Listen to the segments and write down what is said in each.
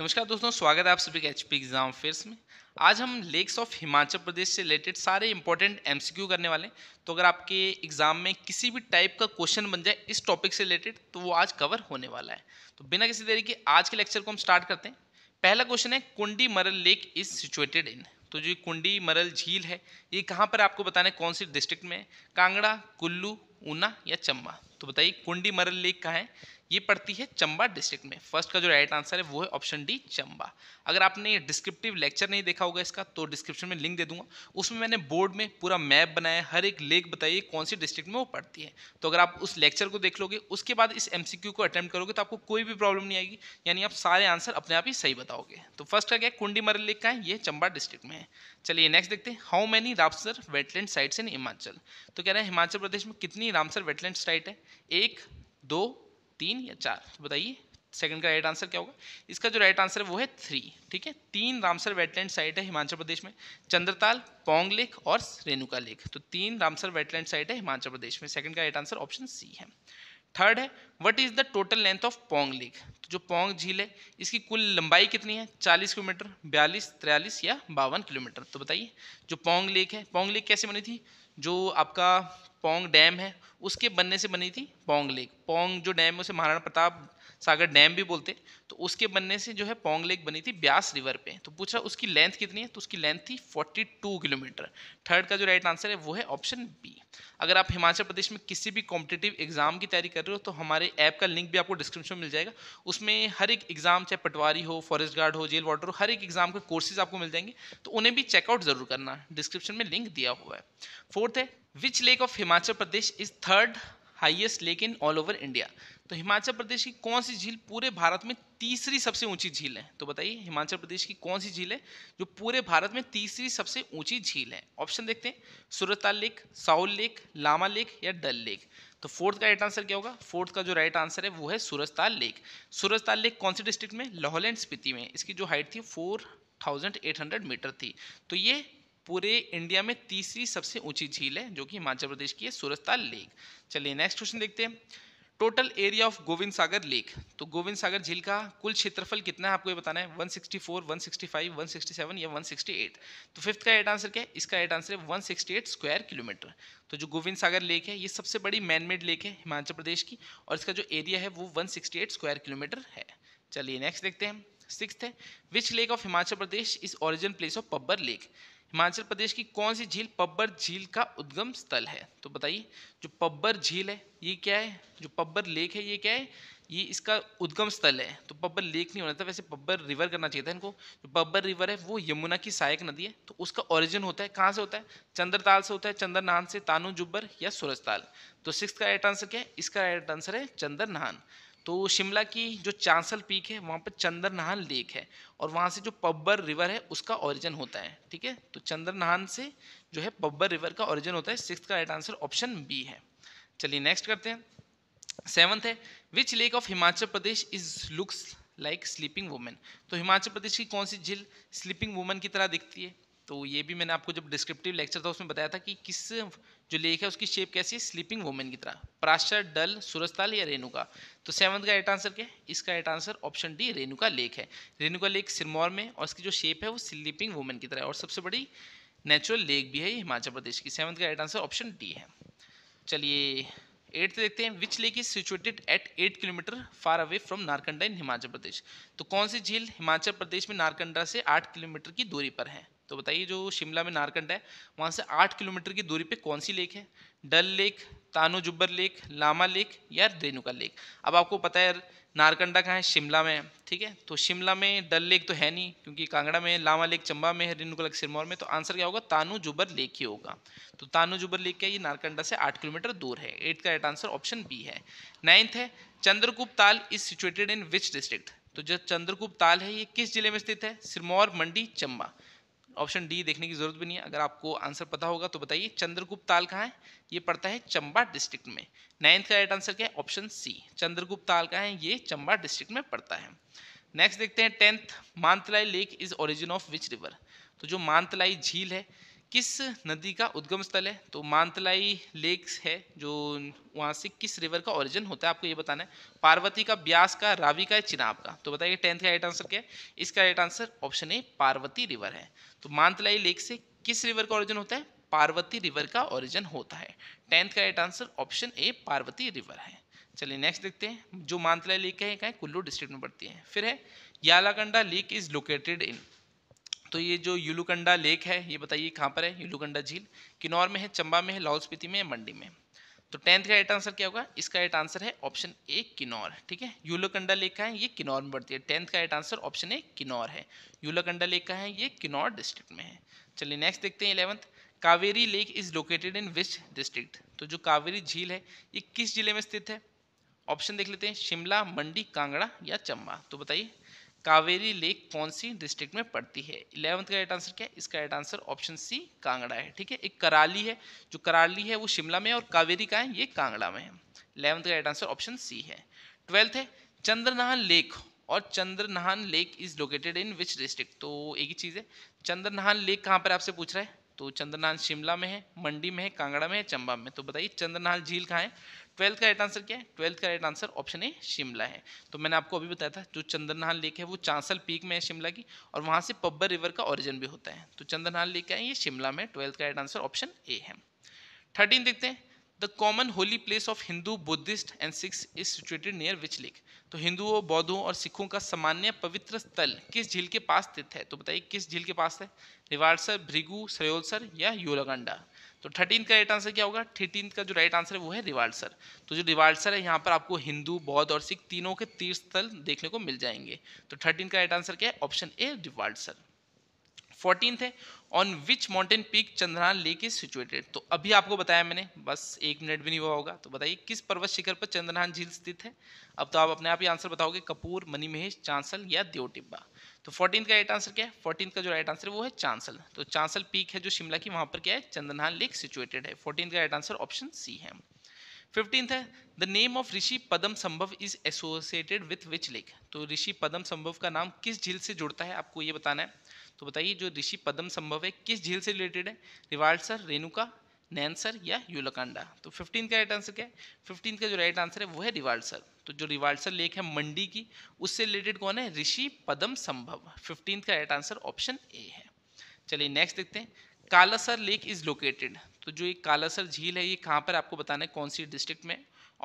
नमस्कार दोस्तों स्वागत है आप सभी के एच पी एग्जाम फेयर्स में आज हम लेक्स ऑफ हिमाचल प्रदेश से रिलेटेड सारे इंपॉर्टेंट एमसीक्यू करने वाले हैं तो अगर आपके एग्जाम में किसी भी टाइप का क्वेश्चन बन जाए इस टॉपिक से रिलेटेड तो वो आज कवर होने वाला है तो बिना किसी देरी के आज के लेक्चर को हम स्टार्ट करते हैं पहला क्वेश्चन है कुंडी मरल लेक इज सिचुएटेड इन तो जो कुंडी मरल झील है ये कहाँ पर आपको बताना है कौन सी डिस्ट्रिक्ट में कांगड़ा कुल्लू ऊना या चंबा तो बताइए कुंडी मरल लेक कहाँ है ये पड़ती है चंबा डिस्ट्रिक्ट में फर्स्ट का जो राइट आंसर है वो है ऑप्शन डी चंबा अगर आपने डिस्क्रिप्टिव लेक्चर नहीं देखा होगा इसका तो डिस्क्रिप्शन में लिंक दे दूंगा उसमें मैंने बोर्ड में पूरा मैप बनाया हर एक लेक बताइए कौन सी डिस्ट्रिक्ट में वो पड़ती है तो अगर आप उस लेक्चर को देख लोगे उसके बाद इस एम को अटैम्प्ट करोगे तो आपको कोई भी प्रॉब्लम नहीं आएगी यानी आप सारे आंसर अपने आप ही सही बताओगे तो फर्स्ट का क्या कुंडी मरल लेक का है ये चंबा डिस्ट्रिक्ट में है चलिए नेक्स्ट देखते हैं how many Ramsar wetland sites in Himachal तो कह रहे हैं हिमाचल प्रदेश में कितनी रामसर वेटलैंड साइट है एक दो तीन या चार तो बताइए सेकंड का राइट आंसर क्या होगा इसका जो राइट आंसर है वो है थ्री ठीक है तीन रामसर वेटलैंड साइट है हिमाचल प्रदेश में चंद्रताल पोंग लेक और रेणुका लेक तो तीन रामसर वेटलैंड साइट है हिमाचल प्रदेश में सेकंड का राइट आंसर ऑप्शन सी है थर्ड है what is the total length of Pong lake तो जो पोंग झील है इसकी कुल लंबाई कितनी है चालीस किलोमीटर बयालीस तिरयालीस या बावन किलोमीटर तो बताइए जो पोंग लेक है पोंग लेक कैसे बनी थी जो आपका पोंग डैम है उसके बनने से बनी थी पोंग लेक पोंग जो डैम है उसे महाराणा प्रताप सागर डैम भी बोलते तो उसके बनने से जो है पोंग लेक बनी थी ब्यास रिवर पे तो पूछ रहा उसकी लेंथ कितनी है तो उसकी लेंथ थी 42 किलोमीटर थर्ड का जो राइट आंसर है वो है ऑप्शन बी अगर आप हिमाचल प्रदेश में किसी भी कॉम्पिटेटिव एग्जाम की तैयारी कर रहे हो तो हमारे ऐप का लिंक भी आपको डिस्क्रिप्शन में मिल जाएगा उसमें हर एक एग्जाम चाहे पटवारी हो फॉरेस्ट गार्ड हो जेल वाटर हो हर एक एग्जाम के कोर्सेज आपको मिल जाएंगे तो उन्हें भी चेकआउट जरूर करना डिस्क्रिप्शन में लिंक दिया हुआ है फोर्थ है which lake of Himachal Pradesh is third highest lake in all over India तो हिमाचल प्रदेश की कौन सी झील पूरे भारत में तीसरी सबसे ऊंची झील है तो बताइए हिमाचल प्रदेश की कौन सी झील है जो पूरे भारत में तीसरी सबसे ऊंची झील है ऑप्शन देखते हैं Surtal lake Saul lake Lama lake या डल लेक तो फोर्थ का राइट आंसर क्या होगा फोर्थ का जो राइट आंसर है वो है सूरजताल लेक सूरजताल लेक कौन से डिस्ट्रिक्ट में लाहौल एंड स्पीति में इसकी जो हाइट थी four thousand eight hundred metre थी तो ये पूरे इंडिया में तीसरी सबसे ऊंची झील है जो कि हिमाचल प्रदेश की है सूरजताल लेक चलिए नेक्स्ट क्वेश्चन देखते हैं total area of Gobind Sagar lake तो गोविंद सागर झील का कुल क्षेत्रफल कितना है आपको ये बताना है 164, 165, 167 या 168 तो फिफ्थ का एट आंसर क्या है इसका एट आंसर है 168 स्क्वायर किलोमीटर तो जो गोविंद सागर लेक है ये सबसे बड़ी मैनमेड लेक है हिमाचल प्रदेश की और इसका जो एरिया है वो वन स्क्वायर किलोमीटर है चलिए नेक्स्ट देखते हैं सिक्स है which lake of Himachal Pradesh is origin place of Pabbar lake Himachal Pradesh की कौन सी झील पब्बर झील का उद्गम स्थल है तो बताइए जो पब्बर झील है ये क्या है जो पब्बर लेक है ये क्या है ये इसका उद्गम स्थल है तो पब्बर लेक नहीं होना था वैसे पब्बर रिवर करना चाहिए था इनको जो पब्बर रिवर है वो यमुना की सहायक नदी है तो उसका ओरिजिन होता है कहाँ से होता है चंद्रताल से होता है चंद्र से तानु जुब्बर या सूरजताल तो सिक्स का राइट आंसर क्या है इसका राइट आंसर है चंद्र तो शिमला की जो चांसल पीक है वहाँ पर चंद्र नहान लेक है और वहाँ से जो पब्बर रिवर है उसका ओरिजिन होता है ठीक है तो चंद्र नहान से जो है पब्बर रिवर का ओरिजिन होता है सिक्स का राइट आंसर ऑप्शन बी है चलिए नेक्स्ट करते हैं सेवन्थ है which lake of Himachal Pradesh is looks like sleeping women तो हिमाचल प्रदेश की कौन सी झील स्लीपिंग वुमेन की तरह दिखती है तो ये भी मैंने आपको जब डिस्क्रिप्टिव लेक्चर था उसमें बताया था कि किस जो लेक है उसकी शेप कैसी है स्लीपिंग वुमेन की तरह प्राशर डल सूरजताल या रेणुका तो सेवन्थ का एट आंसर क्या है इसका eight answer option D Renuka lake है रेणुका लेक सिरमौर में और इसकी जो शेप है वो स्लीपिंग वुमेन की तरह और सबसे बड़ी नेचुरल लेक भी है हिमाचल प्रदेश की सेवन्थ का एट आंसर ऑप्शन डी है चलिए एट्थ देखते हैं which lake is situated at eight kilometre far away from Narkanda in Himachal Pradesh तो कौन सी झील हिमाचल प्रदेश में नारकंडा से आठ किलोमीटर की दूरी पर है तो बताइए जो शिमला में नारकंड है वहाँ से आठ किलोमीटर की दूरी पे कौन सी लेक है Dal lake Tani Jubbar lake Lama lake या रेणुका लेक अब आपको पता है नारकंडा कहाँ है शिमला में ठीक है तो शिमला में डल लेक तो है नहीं क्योंकि कांगड़ा में लामा लेक चंबा में है रेणुका लेक सिरमौर में तो आंसर क्या होगा तानू जुब्बर लेक ही होगा तो तानो जुब्बर लेक क्या ये नारकंडा से आठ किलोमीटर दूर है एट का एट आंसर ऑप्शन बी है नाइन्थ है Chandrakoop Tal is situated in which district तो जो चंद्रकूप ताल है ये किस जिले में स्थित है सिरमौर मंडी चंबा ऑप्शन डी देखने की जरूरत भी नहीं है अगर आपको आंसर पता होगा तो बताइए चंद्रगुप्त ताल कहाँ है ये पड़ता है चंबा डिस्ट्रिक्ट में नाइन्थ का राइट आंसर क्या है ऑप्शन सी चंद्रगुप्त ताल कहाँ है ये चंबा डिस्ट्रिक्ट में पड़ता है नेक्स्ट देखते हैं tenth Mantalai lake is origin of which river तो जो मानतलाई झील है किस नदी का उद्गम स्थल है तो मानतलाई लेक्स है जो वहाँ से किस रिवर का ओरिजिन होता है आपको ये बताना है पार्वती का ब्यास का रावी का चिनाब का तो बताइए टेंथ का राइट आंसर क्या है इसका right answer option A Parvati river है तो मानतलाई लेक से किस रिवर का ओरिजिन होता है पार्वती रिवर का ओरिजिन होता है टेंथ का right answer option A Parvati river है चलिए नेक्स्ट देखते हैं जो मानतलाई लेक है कहें कुल्लू डिस्ट्रिक्ट में पड़ती है फिर है Yulakanda lake is located in तो ये जो युलुकंडा लेक है ये बताइए कहाँ पर है युलुकंडा झील किन्नौर में है चंबा में है लाहौल स्पीति में है मंडी में तो टेंथ का एट आंसर क्या होगा इसका एट आंसर है ऑप्शन ए किन्नौर ठीक है यूलोकंडा लेक का है ये किन्नौर में बढ़ती है टेंथ का eight answer option A Kinnaur है यूलोकंडा लेक का है ये किन्नौर डिस्ट्रिक्ट में है चलिए नेक्स्ट देखते हैं eleventh Kaveri lake is located in which district तो जो कावेरी झील है ये किस जिले में स्थित है ऑप्शन देख लेते हैं शिमला मंडी कांगड़ा या चंबा तो बताइए कावेरी लेक कौन सी डिस्ट्रिक्ट में पड़ती है इलेवंथ का राइट आंसर क्या है इसका right answer option C Kangra है ठीक है एक कराली है जो कराली है वो शिमला में है और कावेरी का है ये कांगड़ा में है इलेवंथ का राइट आंसर ऑप्शन सी है ट्वेल्थ है चंद्रनाहन लेक और Chandranahan lake is located in which district तो एक ही चीज़ है चंद्रनाहन लेक कहाँ पर आपसे पूछ रहा है तो चंद्रनाल शिमला में है मंडी में है कांगड़ा में है चंबा में तो बताइए चंद्रनाल झील कहाँ है ट्वेल्थ का राइट आंसर क्या है ट्वेल्थ का right answer option A Shimla है तो मैंने आपको अभी बताया था जो चंद्रनाल लेक है वो चांसल पीक में है शिमला की और वहाँ से पब्बर रिवर का ऑरिजन भी होता है तो चंद्रनाल लेक है ये शिमला में ट्वेल्थ का राइट आंसर ऑप्शन ए है थर्टीन देखते हैं the common holy place of Hindu Buddhist and Sikhs is situated near which lake तो हिंदुओं बौद्धों और सिखों का सामान्य पवित्र स्थल किस झील के पास स्थित है तो बताइए किस झील के पास है रिवाड़सर भृगु सरयोलसर या योलागंडा तो थर्टीन का राइट आंसर क्या होगा थर्टीन का जो राइट आंसर है वो है रिवाड़सर तो जो रिवाड़सर है यहाँ पर आपको हिंदू बौद्ध और सिख तीनों के तीर्थ स्थल देखने को मिल जाएंगे तो थर्टीन का राइट आंसर क्या है ऑप्शन ए रिवाड़सर फोर्टीन है on which mountain peak Chandernahan lake is situated तो अभी आपको बताया मैंने बस एक मिनट भी नहीं हुआ होगा तो बताइए किस पर्वत शिखर पर चंद्रहान झील स्थित है अब तो आप अपने आप ही आंसर बताओगे कपूर मनी महेश चांसल या टिब्बा तो फोर्टीन का राइट आंसर क्या है फोर्टीन का जो राइट आंसर है वो है चांसल तो चांसल पीक है जो शिमला की वहाँ पर क्या है चंद्रहान लेक सिचुएटेड है फोर्टीन का राइट आंसर ऑप्शन सी है फिफ्टींथ है the name of Rishi Padam Sambhav is associated with which lake तो ऋषि पदम संभव का नाम किस झील से जुड़ता है आपको ये बताना है तो बताइए जो ऋषि पदम संभव है किस झील से रिलेटेड है रिवाल्सर रेणुका नैनसर या यूलकांडा तो फिफ्टीन का राइट आंसर क्या है फिफ्टीन का जो राइट आंसर है वो है रिवाल्सर तो जो रिवाल्सर लेक है मंडी की उससे रिलेटेड कौन है ऋषि पदम संभव फिफ्टीन का राइट आंसर ऑप्शन ए है चलिए नेक्स्ट देखते हैं कालासर लेक इज लोकेटेड तो जो ये कालासर झील है ये कहाँ पर आपको बताना है कौन सी डिस्ट्रिक्ट में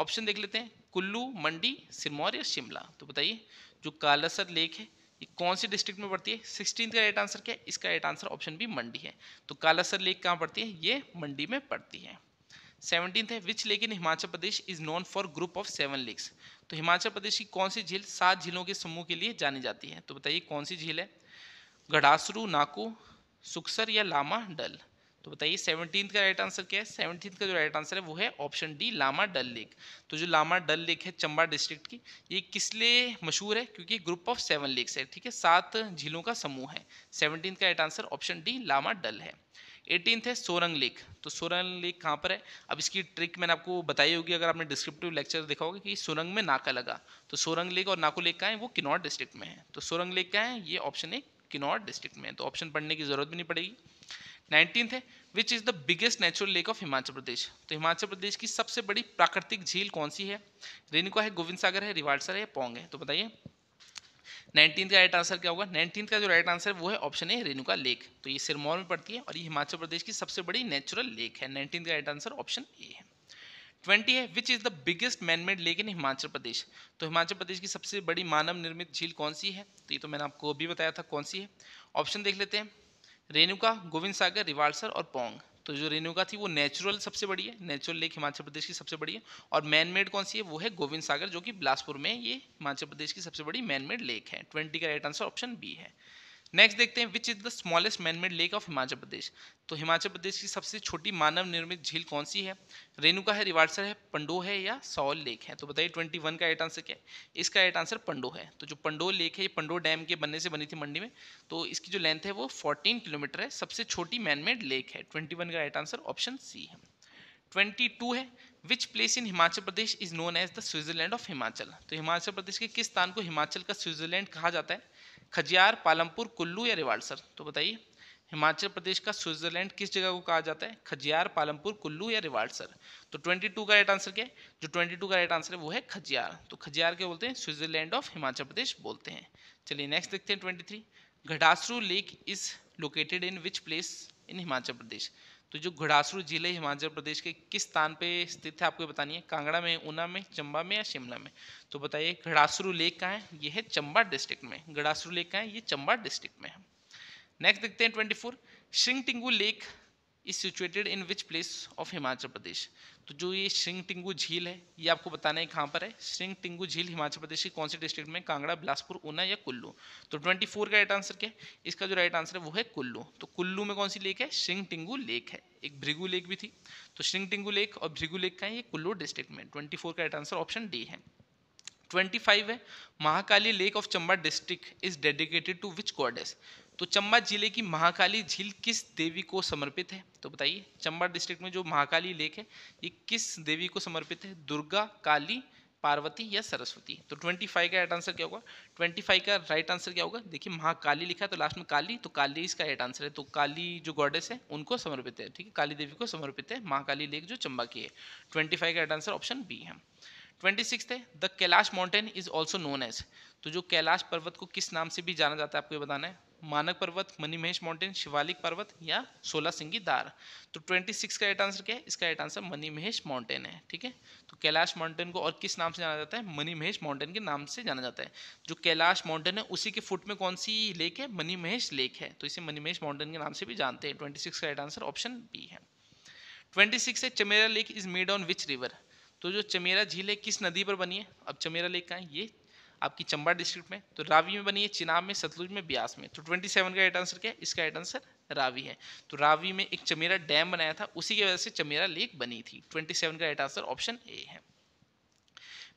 ऑप्शन देख लेते हैं कुल्लू मंडी सिरमौर या शिमला तो बताइए जो कालासर लेक है कौन सी डिस्ट्रिक्ट में पड़ती है सिक्सटीन का राइट आंसर क्या है इसका right answer option B Mandi है तो कालासर लेक कहाँ पड़ती है ये मंडी में पड़ती है सेवनटीन है which lake in Himachal Pradesh is known for group of seven lakes तो हिमाचल प्रदेश की कौन सी झील सात झीलों के समूह के लिए जानी जाती है तो बताइए कौन सी झील है गढ़ासरू नाकू सुक्सर या लामा डल तो बताइए सेवनटीन का राइट आंसर क्या है सेवनटीन का जो राइट आंसर है वो है option D Lama Dal lake तो जो लामा डल लेक है चंबा डिस्ट्रिक्ट की ये किस लिए मशहूर है क्योंकि ग्रुप ऑफ सेवन लेक्स है ठीक है सात झीलों का समूह है सेवनटीन का right answer option D Lama Dal है एटीन है सोरंग लेक तो सोरंग लेक कहाँ पर है अब इसकी ट्रिक मैंने आपको बताई होगी अगर आपने डिस्क्रिप्टिव लेक्चर देखा होगा कि सोरंग में नाका लगा तो सोरंग लेक और नाको लेक का है वो किन्नौर डिस्ट्रिक्ट में है तो सोरंग लेक का है ये ऑप्शन है किन्नौर डिस्ट्रिक्ट में तो ऑप्शन पढ़ने की जरूरत भी नहीं पड़ेगी नाइनटीन है which is the biggest natural lake of Himachal Pradesh तो हिमाचल प्रदेश की सबसे बड़ी प्राकृतिक झील कौन सी है रेणुका है गोविंद सागर है रिवाड़सर है पोंग है तो बताइए नाइनटीन का राइट आंसर क्या होगा नाइनटीन का जो राइट आंसर वो है ऑप्शन ए रेनुका लेक तो ये सिरमौर में पड़ती है और ये हिमाचल प्रदेश की सबसे बड़ी नेचुरल लेक है नाइनटीन का राइट आंसर ऑप्शन ए है ट्वेंटी है which is the biggest manmade lake in Himachal Pradesh तो हिमाचल प्रदेश की सबसे बड़ी मानव निर्मित झील कौन सी है तो ये तो मैंने आपको अभी बताया था कौन सी है ऑप्शन देख लेते हैं रेणुका गोविंद सागर रिवालसर और पोंग तो जो रेणुका थी वो नेचुरल सबसे बड़ी है नेचुरल लेक हिमाचल प्रदेश की सबसे बड़ी है और मैनमेड कौन सी है वो है गोविंद सागर जो कि बिलासपुर में ये हिमाचल प्रदेश की सबसे बड़ी मैनमेड लेक है ट्वेंटी का राइट आंसर ऑप्शन बी है नेक्स्ट देखते हैं which is the smallest manmade lake of Himachal Pradesh तो हिमाचल प्रदेश की सबसे छोटी मानव निर्मित झील कौन सी है रेणुका है रिवाडसर है पंडो है या सॉल लेक है तो बताइए ट्वेंटी वन का एट आंसर क्या है इसका एट आंसर पंडो है तो जो पंडो लेक है ये पंडो डैम के बनने से बनी थी मंडी में तो इसकी जो लेंथ है वो फोर्टीन किलोमीटर है सबसे छोटी मैनमेड लेक है ट्वेंटी वन का एट आंसर ऑप्शन सी है ट्वेंटी टू है which place in Himachal Pradesh is known as the Switzerland of Himachal तो हिमाचल प्रदेश के किस स्थान को हिमाचल का स्विट्जरलैंड कहा जाता है खजियार पालमपुर कुल्लू या रिवाड़ सर तो बताइए हिमाचल प्रदेश का स्विट्जरलैंड किस जगह को कहा जाता है खजियार पालमपुर कुल्लू या रिवाड़ सर तो 22 का राइट आंसर क्या है जो 22 का राइट आंसर है वो है खजियार तो खजियार क्या बोलते हैं स्विट्जरलैंड ऑफ हिमाचल प्रदेश बोलते हैं चलिए नेक्स्ट देखते हैं three Ghadhasaru lake is located in which place in Himachal Pradesh तो जो घुड़ासरू जिले हिमाचल प्रदेश के किस स्थान पे स्थित है आपको बतानी है कांगड़ा में ऊना में चंबा में या शिमला में तो बताइए घड़ासरू लेक कहाँ है ये है चंबा डिस्ट्रिक्ट में घड़ासरू लेक कहाँ है ये चंबा डिस्ट्रिक्ट में है नेक्स्ट देखते हैं twenty four lake is situated in which place of Himachal Pradesh तो जो ये श्रिंग टिंगू झील है ये आपको बताना है कहाँ पर है श्रिंग टिंगू झील हिमाचल प्रदेश के कौन से डिस्ट्रिक्ट में कांगड़ा बिलासपुर ऊना या कुल्लू तो 24 का राइट आंसर क्या है इसका जो राइट आंसर है वो है कुल्लू तो कुल्लू में कौन सी लेक है श्रिंग टिंगू लेक है एक भृगु लेक भी थी तो श्रिंग टिंगू लेक और भृगु लेक का है ये कुल्लू डिस्ट्रिक्ट में ट्वेंटी का राइट आंसर ऑप्शन डी है 25 है Mahakali lake of Chamba district is dedicated to which goddess तो चंबा जिले की महाकाली झील किस देवी को समर्पित है तो बताइए चंबा डिस्ट्रिक्ट में जो महाकाली लेक है ये किस देवी को समर्पित है दुर्गा काली पार्वती या सरस्वती तो 25 का राइट आंसर क्या होगा 25 का राइट आंसर क्या होगा देखिए महाकाली लिखा तो लास्ट में काली तो काली इसका राइट आंसर है तो काली जो गॉडेस है उनको समर्पित है ठीक है काली देवी को समर्पित है महाकाली लेक जो चंबा की है फाइव का राइट आंसर ऑप्शन बी है ट्वेंटी सिक्स है the Kailash mountain is also known as तो जो कैलाश पर्वत को किस नाम से भी जाना जाता है आपको ये बताना है मानक पर्वत मनीमहेश माउंटेन शिवालिक पर्वत या सोला सिंगी दार तो 26 का राइट आंसर क्या है इसका राइट आंसर मनीमहेश माउंटेन है ठीक है तो कैलाश माउंटेन को और किस नाम से जाना जाता है मनीमहेश माउंटेन के नाम से जाना जाता है जो कैलाश माउंटेन है उसी के फुट में कौन सी लेक है मनीमहेश लेक है तो इसे मनीमहेश माउंटेन के नाम से भी जानते हैं ट्वेंटी का राइट आंसर ऑप्शन बी है ट्वेंटी सिक्स है Chamera lake is made on which river तो जो चमेरा झील है किस नदी पर बनी है अब चमेरा लेक का है ये आपकी चंबा डिस्ट्रिक्ट में तो रावी में बनी है चिनाब में सतलुज में ब्यास में तो 27 का राइट आंसर क्या है इसका राइट आंसर रावी है तो रावी में एक चमेरा डैम बनाया था उसी की वजह से चमेरा लेक बनी थी 27 का राइट आंसर ऑप्शन ए है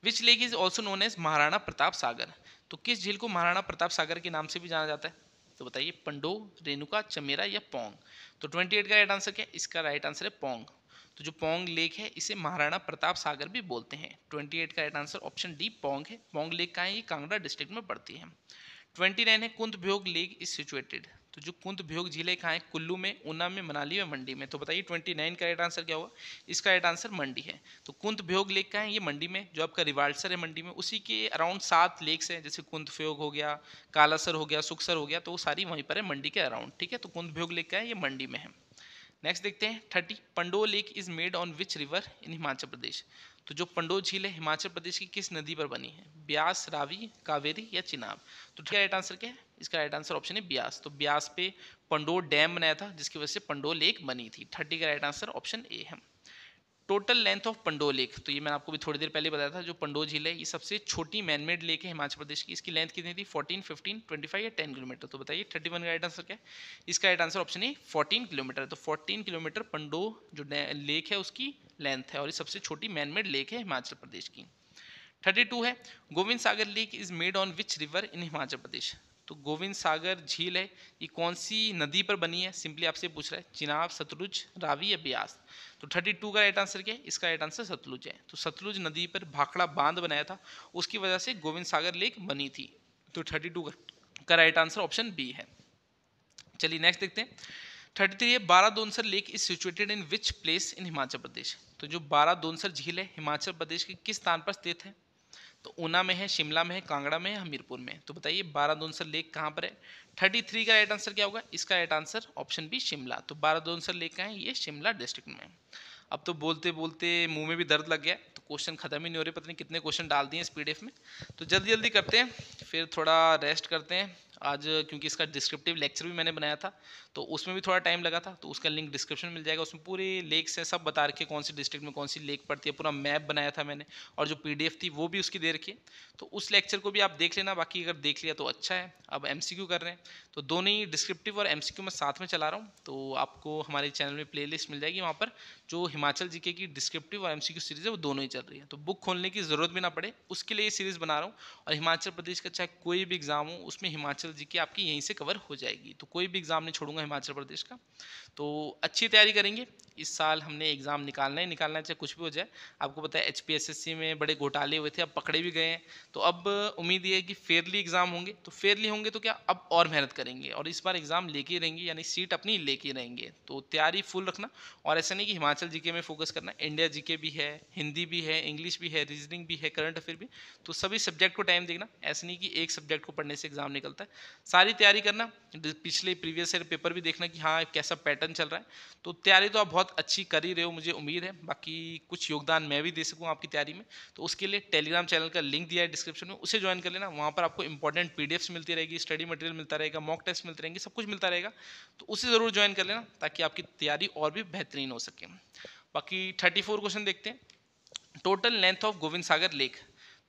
which lake is also known as Maharana Pratap Sagar तो किस झील को महाराणा प्रताप सागर के नाम से भी जाना जाता है तो बताइए पंडो रेणुका चमेरा या पोंग तो एट का राइट आंसर क्या है इसका राइट आंसर है पोंग तो जो पोंग लेक है इसे महाराणा प्रताप सागर भी बोलते हैं 28 का right answer option D Pong है पोंग लेक कहाँ है ये कांगड़ा डिस्ट्रिक्ट में पड़ती है 29 है Kunt Bhyog lake is situated तो जो कुंत भ्योग झीले कहाँ है कुल्लू में ऊना में मनाली में मंडी में तो बताइए 29 का राइट आंसर क्या हुआ इसका राइट आंसर मंडी है तो कुंत भ्योग लेक कहाँ है ये मंडी में जो आपका रिवाल्सर है मंडी में उसी के अराउंड सात लेक्स हैं जैसे कुंत भ्योग हो गया कालासर हो गया सुखसर हो गया तो वो सारी वहीं पर है मंडी के अराउंड ठीक है तो कुंत भ्योग लेक कहाँ है ये मंडी में है नेक्स्ट देखते हैं thirty Pandoh lake is made on which river in Himachal Pradesh तो जो पंडो झील है हिमाचल प्रदेश की किस नदी पर बनी है ब्यास रावी कावेरी या चिनाब तो ठीक है राइट आंसर क्या है इसका राइट आंसर ऑप्शन है ब्यास तो ब्यास पे पंडो डैम बनाया था जिसकी वजह से पंडो लेक बनी थी थर्टी का राइट आंसर ऑप्शन ए है total length of Pandoh lake तो ये मैंने आपको भी थोड़ी देर पहले बताया था जो पंडो झील है ये सबसे छोटी मैनमेड लेक है हिमाचल प्रदेश की इसकी लेंथ कितनी थी 14, 15, 25 या 10 किलोमीटर तो बताइए 31 का राइट आंसर क्या है इसका right answer option A 14 kilometre तो 14 किलोमीटर पंडो जो लेक है उसकी लेंथ है और ये सबसे छोटी मैनमेड लेक है हिमाचल प्रदेश की थर्टी है Gobind Sagar lake is made on which river in Himachal Pradesh तो गोविंद सागर झील है ये कौन सी नदी पर बनी है सिंपली आपसे पूछ रहा है चिनाब सतलुज रावी या ब्यास तो थर्टी टू का राइट आंसर क्या है इसका राइट आंसर सतलुज है तो सतलुज नदी पर भाखड़ा बांध बनाया था उसकी वजह से गोविंद सागर लेक बनी थी तो थर्टी टू का राइट आंसर ऑप्शन बी है चलिए नेक्स्ट देखते हैं थर्टी थ्री है Barah Donsar lake is situated in which place in Himachal Pradesh तो जो बारह दोनसर झील है हिमाचल प्रदेश के किस स्थान पर स्थित है तो ऊना में है शिमला में है कांगड़ा में है हमीरपुर में तो बताइए बारह दोनसर लेक कहाँ पर है थर्टी थ्री का राइट आंसर क्या होगा इसका right answer option B Shimla तो बारह दोनसर लेक कहाँ है ये शिमला डिस्ट्रिक्ट में अब तो बोलते बोलते मुँह में भी दर्द लग गया तो क्वेश्चन खत्म ही नहीं हो रहे पता नहीं कितने क्वेश्चन डाल दिए इस पी में तो जल्दी जल्दी करते हैं फिर थोड़ा रेस्ट करते हैं आज क्योंकि इसका डिस्क्रिप्टिव लेक्चर भी मैंने बनाया था तो उसमें भी थोड़ा टाइम लगा था तो उसका लिंक डिस्क्रिप्शन मिल जाएगा उसमें पूरे लेक्स हैं सब बता रखे कौन सी डिस्ट्रिक्ट में कौन सी लेक पड़ती है पूरा मैप बनाया था मैंने और जो पी थी वो भी उसकी दे रखी है तो उस लेक्चर को भी आप देख लेना बाकी अगर देख लिया तो अच्छा है अब एम कर रहे हैं तो दोनों ही डिस्क्रिप्टिव और एम मैं साथ में चला रहा हूँ तो आपको हमारे चैनल में प्ले मिल जाएगी वहाँ पर जो हिमाचल जी की डिस्क्रिप्टिव और एम सीरीज़ है वो दोनों ही चल रही है तो बुक खोलने की ज़रूरत भी ना पड़े उसके लिए ये सीरीज़ बना रहा हूँ और हिमाचल प्रदेश का चाहे कोई भी एग्ज़ाम हो उसमें हिमाचल जी आपकी यहीं से कवर हो जाएगी तो कोई भी एग्ज़ाम नहीं छोड़ूंगा हिमाचल प्रदेश का तो अच्छी तैयारी करेंगे इस साल हमने एग्ज़ाम निकालना ही निकालना चाहे कुछ भी हो जाए आपको पता है एच में बड़े घोटाले हुए थे अब पकड़े भी गए हैं तो अब उम्मीद ये है कि फेयरली एग्ज़ाम होंगे तो फेयरली होंगे तो क्या अब और मेहनत करेंगे और इस बार एग्ज़ाम लेके ही रहेंगे यानी सीट अपनी लेके रहेंगे तो तैयारी फुल रखना और ऐसा नहीं कि हिमाचल जी में फोकस करना इंडिया जी भी है हिंदी भी है इंग्लिश भी है रीजनिंग भी है करंट अफेयर भी तो सभी सब्जेक्ट को टाइम देखना ऐसा नहीं कि एक सब्जेक्ट को पढ़ने से एग्ज़ाम निकलता है सारी तैयारी करना पिछले प्रीवियस ईयर पेपर भी देखना कि हाँ कैसा पैटर्न पैटर्न चल रहा है तो तैयारी तो आप बहुत अच्छी कर ही रहे हो मुझे उम्मीद है बाकी कुछ योगदान मैं भी दे सकूँ आपकी तैयारी में तो उसके लिए टेलीग्राम चैनल का लिंक दिया है डिस्क्रिप्शन में उसे ज्वाइन कर लेना वहाँ पर आपको इंपॉर्टेंट पी मिलती रहेगी स्टडी मटेरियल मिलता रहेगा मॉक टेस्ट मिलते रहेंगे सब कुछ मिलता रहेगा तो उसे ज़रूर ज्वाइन कर लेना ताकि आपकी तैयारी और भी बेहतरीन हो सके बाकी थर्टी क्वेश्चन देखते हैं total length of Gobind Sagar lake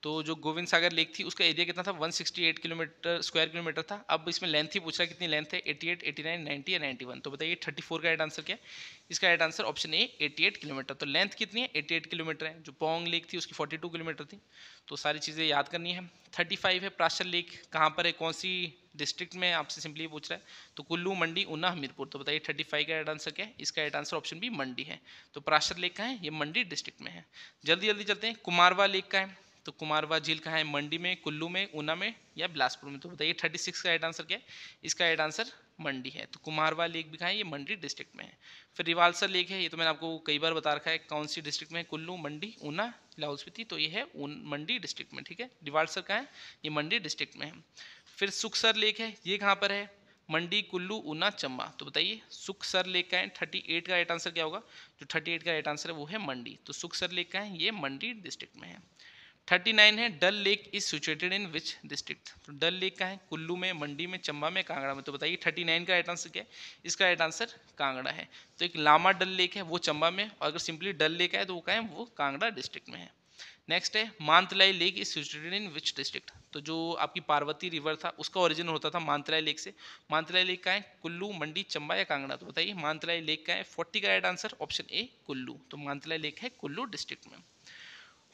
तो जो गोविंद सागर लेक थी उसका एरिया कितना था 168 किलोमीटर स्क्वायर किलोमीटर था अब इसमें लेंथ ही पूछ रहा है कितनी लेंथ है 88, 89, 90 या 91 तो बताइए 34 का एड आंसर क्या है इसका right answer option A 88 kilometre तो लेंथ कितनी है 88 किलोमीटर है जो पोंग लेक थी उसकी 42 किलोमीटर थी तो सारी चीज़ें याद करनी है थर्टी है प्राशर लेक कहाँ पर है कौन सी डिस्ट्रिक्ट में आपसे सिंपली पूछ रहा है तो कुल्लू मंडी ऊना हमीरपुर तो बताइए थर्टी फाइव का एड आंसर क्या है इसका right answer option B Mandi है तो प्राशर लेक का है ये मंडी डिस्ट्रिक्ट में है जल्दी जल्दी चलते हैं कुमारवा लेक का है तो कुमारवा झील कहाँ है मंडी में कुल्लू में ऊना में या बिलासपुर में तो बताइए थर्टी सिक्स का राइट आंसर क्या है इसका राइट आंसर मंडी है तो कुमारवा लेक भी कहाँ है ये मंडी डिस्ट्रिक्ट में है फिर रिवालसर लेक है ये तो मैंने आपको कई बार बता रखा है कौन सी डिस्ट्रिक्ट में कुल्लू मंडी ऊना लाहौल स्पीति तो ये है मंडी डिस्ट्रिक्ट में ठीक है रिवालसर कहाँ है ये मंडी डिस्ट्रिक्ट में है फिर सुखसर लेक है ये कहाँ पर है मंडी कुल्लू ऊना चंबा तो बताइए सुखसर लेक का है थर्टी एट का राइट आंसर क्या होगा जो थर्टी एट का राइट आंसर है वो है मंडी तो सुखसर लेक का है ये मंडी डिस्ट्रिक्ट में है थर्टी नाइन है Dal lake is situated in which district तो डल लेक का है कुल्लू में मंडी में चंबा में कांगड़ा में तो बताइए थर्टी नाइन का राइट आंसर क्या है इसका राइट आंसर कांगड़ा है तो एक लामा डल लेक है वो चंबा में और अगर सिंपली डल लेक है तो वो क्या है वो कांगड़ा डिस्ट्रिक्ट में है नेक्स्ट है Mantalai lake is situated in which district तो जो आपकी पार्वती रिवर था उसका ओरिजिन होता था मानतलाई लेक से मानतलाई लेक का है कुल्लू मंडी चंबा या कांगड़ा तो बताइए मानतलाई लेक का है फोर्टी का right answer option A Kullu तो मानतलाई लेक है कुल्लू डिस्ट्रिक्ट में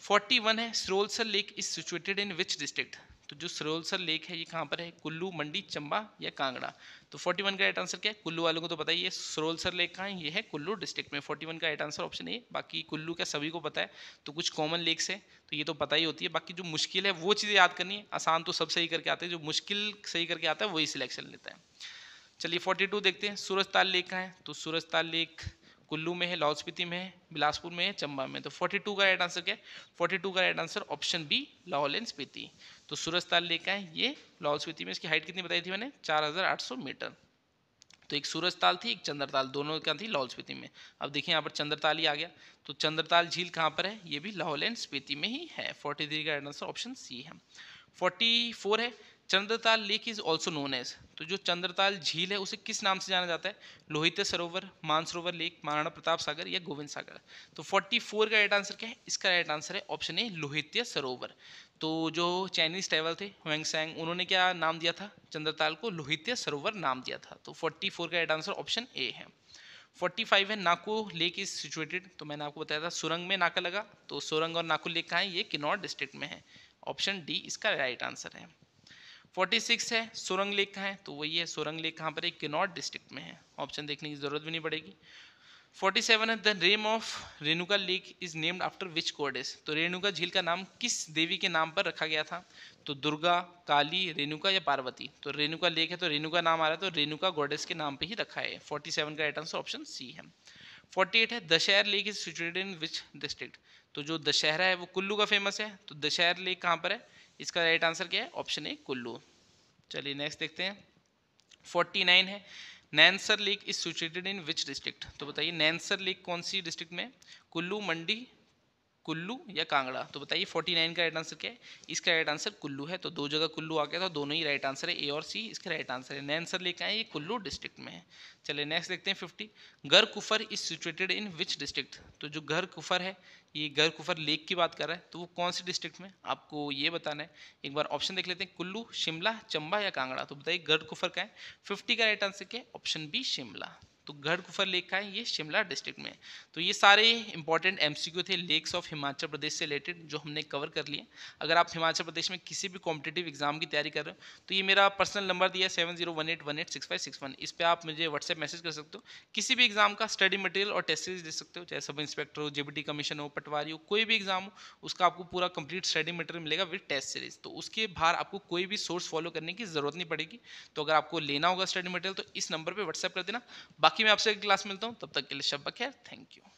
फोर्टी वन है Sarolsar lake is situated in which district तो जो सरोलसर लेक है ये कहाँ पर है कुल्लू मंडी चंबा या कांगड़ा तो फोर्टी वन का राइट आंसर क्या है कुल्लू वालों को तो पता ही है सरोलसर लेक कहाँ है ये है कुल्लू डिस्ट्रिक्ट में फोर्टी वन का राइट आंसर ऑप्शन ए बाकी कुल्लू का सभी को पता है तो कुछ कॉमन लेक्स है तो ये तो पता ही होती है बाकी जो मुश्किल है वो चीज़ें याद करनी है आसान तो सब सही करके आते हैं जो मुश्किल सही करके आता है वही सिलेक्शन लेता है चलिए टू देखते हैं सूरज ताल लेक कहाँ है तो सूरज ताल लेक कुल्लू में है लाहौल स्पीति में है बिलासपुर में है चंबा में तो 42 का राइट आंसर क्या है 42 का right answer option B Lahaul and Spiti तो सूरज ताल लेक है ये लाहौल स्पीति में इसकी हाइट कितनी बताई थी मैंने 4800 मीटर तो एक सूरज ताल थी एक चंद्रताल दोनों क्या थी लाहौल स्पीति में अब देखिए यहाँ पर चंद्रताल ही आ गया तो चंद्रताल झील कहाँ पर है ये भी लाहौल एंड स्पीति में ही है फोर्टी का राइट आंसर ऑप्शन सी है फोर्टी है Chandratal lake is also known as तो जो चंद्रताल झील है उसे किस नाम से जाना जाता है लोहित सरोवर मानसरोवर लेक महाराणा प्रताप सागर या गोविंद सागर तो 44 का राइट आंसर क्या है इसका राइट आंसर है ऑप्शन ए लोहित्य सरोवर तो जो चाइनीज ट्रेवल थे सैंग उन्होंने क्या नाम दिया था चंद्रताल को लोहित्य सरोवर नाम दिया था तो 44 का राइट आंसर ऑप्शन ए है 45 है नाको लेक इज सिचुएटेड तो मैंने आपको बताया था सुरंग में नाका लगा तो सुरंग और नाको लेक कहाँ है ये किन्नौर डिस्ट्रिक्ट में है ऑप्शन डी इसका राइट आंसर है 46 है सुरंग लेक कहाँ है तो वही है सुरंग लेक कहाँ पर है किन्नौर डिस्ट्रिक्ट में है ऑप्शन देखने की जरूरत भी नहीं पड़ेगी 47 है the name of Renuka lake is named after which goddess तो रेणुका झील का नाम किस देवी के नाम पर रखा गया था तो दुर्गा काली रेणुका या पार्वती तो रेणुका लेक है तो रेणुका नाम आ रहा है तो रेणुका गोडेस के नाम पे ही रखा है फोर्टी का राइट आंसर ऑप्शन सी है 48 है Dashair lake is situated in which district तो जो दशहरा है वो कुल्लू का फेमस है तो दशहर लेक कहाँ पर है इसका राइट आंसर क्या है ऑप्शन ए कुल्लू चलिए नेक्स्ट देखते हैं फोर्टी नाइन है Nainsar lake is situated in which district तो बताइए नैनसर लेक कौन सी डिस्ट्रिक्ट में कुल्लू मंडी कुल्लू या कांगड़ा तो बताइए 49 का राइट आंसर क्या है इसका राइट आंसर कुल्लू है तो दो जगह कुल्लू आ गया था दोनों ही राइट आंसर है ए और सी इसका राइट आंसर है नए आंसर लेके आए ये कुल्लू डिस्ट्रिक्ट में है चलिए नेक्स्ट देखते हैं फिफ्टी घर कुफर is situated in which district तो जो घर कुफर है ये घर कुफर लेक की बात कर रहा है तो वो कौन से डिस्ट्रिक्ट में आपको ये बताना है एक बार ऑप्शन देख लेते हैं कुल्लू शिमला चंबा या कांगड़ा तो बताइए घर कुफर का है फिफ्टी का राइट आंसर क्या है ऑप्शन बी शिमला तो गढ़ कुफर लेक का है ये शिमला डिस्ट्रिक्ट में तो ये सारे इंपॉर्टेंट एम थे लेक्स ऑफ हिमाचल प्रदेश से रिलेटेड जो हमने कवर कर लिए अगर आप हिमाचल प्रदेश में किसी भी कॉम्पिटेटिव एग्जाम की तैयारी कर रहे हो तो ये मेरा पर्सनल नंबर दिया seven zero one eight one eight six five six one इस पर आप मुझे व्हाट्सएप मैसेज कर सकते हो किसी भी एग्जाम का स्टडी मटेरियल और टेस्ट सीरीज दे सकते हो चाहे सब इंस्पेक्टर हो जेबीटी कमीशन हो पटवारी हो कोई भी एग्जाम हो उसका आपको पूरा कंप्लीट स्टडी मटेरियल मिलेगा विद टेस्ट सीरीज तो उसके बाहर आपको कोई भी सोर्स फॉलो करने की जरूरत नहीं पड़ेगी तो अगर आपको लेना होगा स्टडी मटेरियल तो इस नंबर पर व्हाट्सएप कर देना बाकी बाकी मैं आपसे क्लास मिलता हूँ तब तक के लिए शब्द खैर थैंक यू